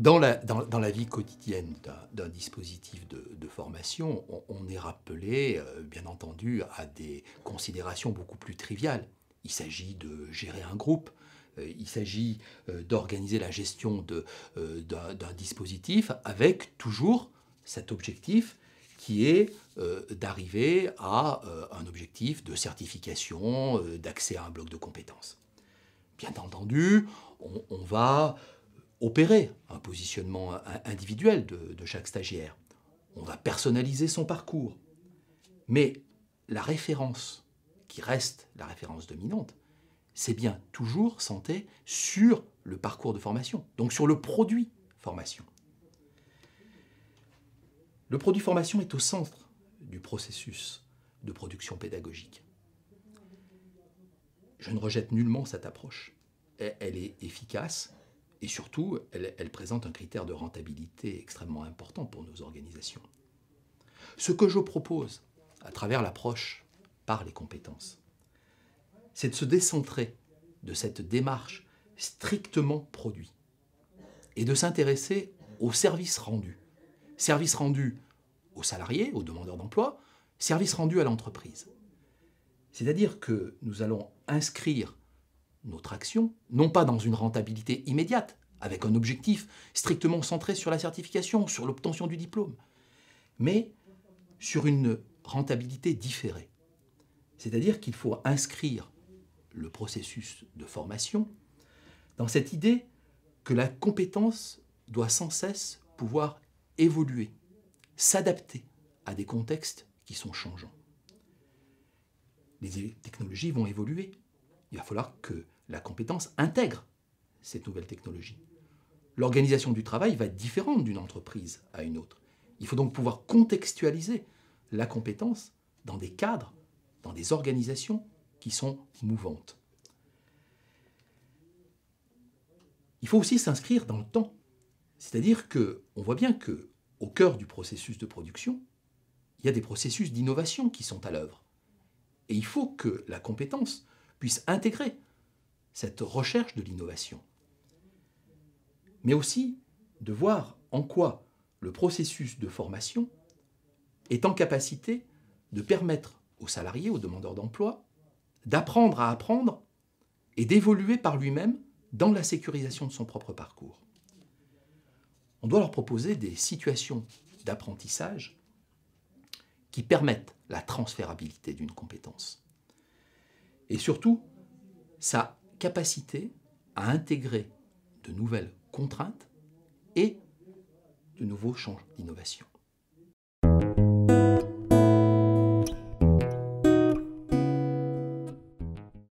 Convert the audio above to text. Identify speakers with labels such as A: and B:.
A: Dans la, dans, la vie quotidienne d'un dispositif de, formation, on, est rappelé, euh, bien entendu, à des considérations beaucoup plus triviales. Il s'agit de gérer un groupe, euh, il s'agit euh, d'organiser la gestion d'un dispositif avec toujours cet objectif qui est d'arriver à un objectif de certification, d'accès à un bloc de compétences. Bien entendu, on va opérer un positionnement individuel de, chaque stagiaire. On va personnaliser son parcours. Mais la référence qui reste la référence dominante, c'est bien toujours santé sur le parcours de formation, donc sur le produit formation. Le produit formation est au centre du processus de production pédagogique. Je ne rejette nullement cette approche. Elle est efficace, et surtout, elle, présente un critère de rentabilité extrêmement important pour nos organisations. Ce que je propose à travers l'approche par les compétences, c'est de se décentrer de cette démarche strictement produit et de s'intéresser aux services rendus. Services rendus aux salariés, aux demandeurs d'emploi, services rendus à l'entreprise. C'est-à-dire que nous allons inscrire notre action, non pas dans une rentabilité immédiate, avec un objectif strictement centré sur la certification, sur l'obtention du diplôme, mais sur une rentabilité différée. C'est-à-dire qu'il faut inscrire le processus de formation dans cette idée que la compétence doit sans cesse pouvoir évoluer, s'adapter à des contextes qui sont changeants. Les technologies vont évoluer, il va falloir que la compétence intègre cette nouvelle technologie. L'organisation du travail va être différente d'une entreprise à une autre. Il faut donc pouvoir contextualiser la compétence dans des cadres, dans des organisations qui sont mouvantes. Il faut aussi s'inscrire dans le temps. C'est-à-dire que on voit bien que au cœur du processus de production, il y a des processus d'innovation qui sont à l'œuvre. Et il faut que la compétence puissent intégrer cette recherche de l'innovation, mais aussi de voir en quoi le processus de formation est en capacité de permettre aux salariés, aux demandeurs d'emploi, d'apprendre à apprendre et d'évoluer par lui-même dans la sécurisation de son propre parcours. On doit leur proposer des situations d'apprentissage qui permettent la transférabilité d'une compétence et surtout sa capacité à intégrer de nouvelles contraintes et de nouveaux champs d'innovation.